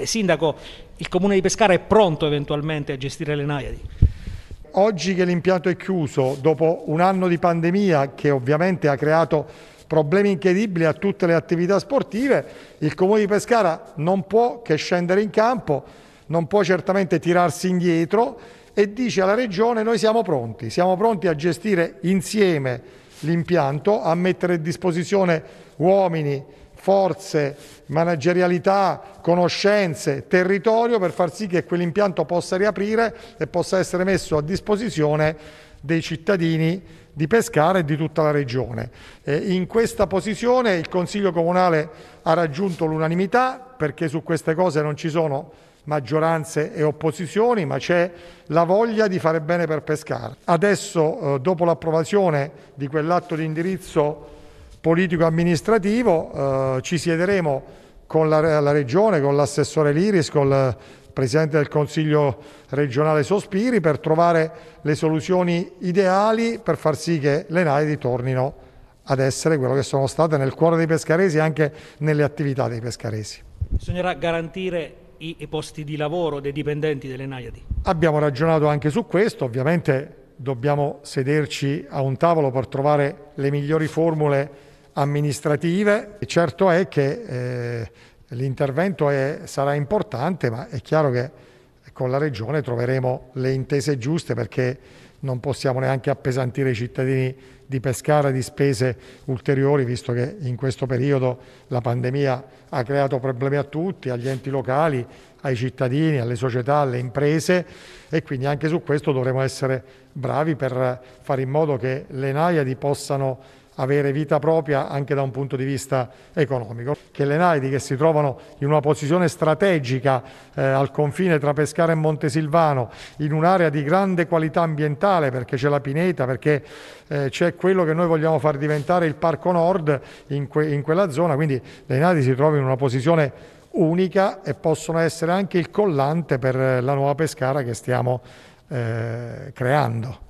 Eh, sindaco, il Comune di Pescara è pronto eventualmente a gestire le Naiadi? Oggi che l'impianto è chiuso, dopo un anno di pandemia che ovviamente ha creato problemi incredibili a tutte le attività sportive, il Comune di Pescara non può che scendere in campo, non può certamente tirarsi indietro e dice alla Regione noi siamo pronti, siamo pronti a gestire insieme l'impianto, a mettere a disposizione uomini, forze, managerialità, conoscenze, territorio per far sì che quell'impianto possa riaprire e possa essere messo a disposizione dei cittadini di Pescara e di tutta la regione. Eh, in questa posizione il Consiglio Comunale ha raggiunto l'unanimità perché su queste cose non ci sono maggioranze e opposizioni, ma c'è la voglia di fare bene per Pescara. Adesso, eh, dopo l'approvazione di quell'atto di indirizzo politico-amministrativo, eh, ci siederemo con la, la Regione, con l'assessore Liris, con il Presidente del Consiglio regionale Sospiri per trovare le soluzioni ideali per far sì che le navi tornino ad essere quello che sono state nel cuore dei pescaresi e anche nelle attività dei pescaresi. Bisognerà garantire i, i posti di lavoro dei dipendenti delle Naiadi. Abbiamo ragionato anche su questo, ovviamente dobbiamo sederci a un tavolo per trovare le migliori formule amministrative. Certo è che eh, l'intervento è, sarà importante, ma è chiaro che con la Regione troveremo le intese giuste perché non possiamo neanche appesantire i cittadini di Pescara di spese ulteriori, visto che in questo periodo la pandemia ha creato problemi a tutti, agli enti locali, ai cittadini, alle società, alle imprese e quindi anche su questo dovremo essere bravi per fare in modo che le NAIADI possano avere vita propria anche da un punto di vista economico. Che le navi che si trovano in una posizione strategica eh, al confine tra Pescara e Montesilvano, in un'area di grande qualità ambientale perché c'è la pineta, perché eh, c'è quello che noi vogliamo far diventare il Parco Nord in, que in quella zona, quindi le navi si trovano in una posizione unica e possono essere anche il collante per eh, la nuova Pescara che stiamo eh, creando.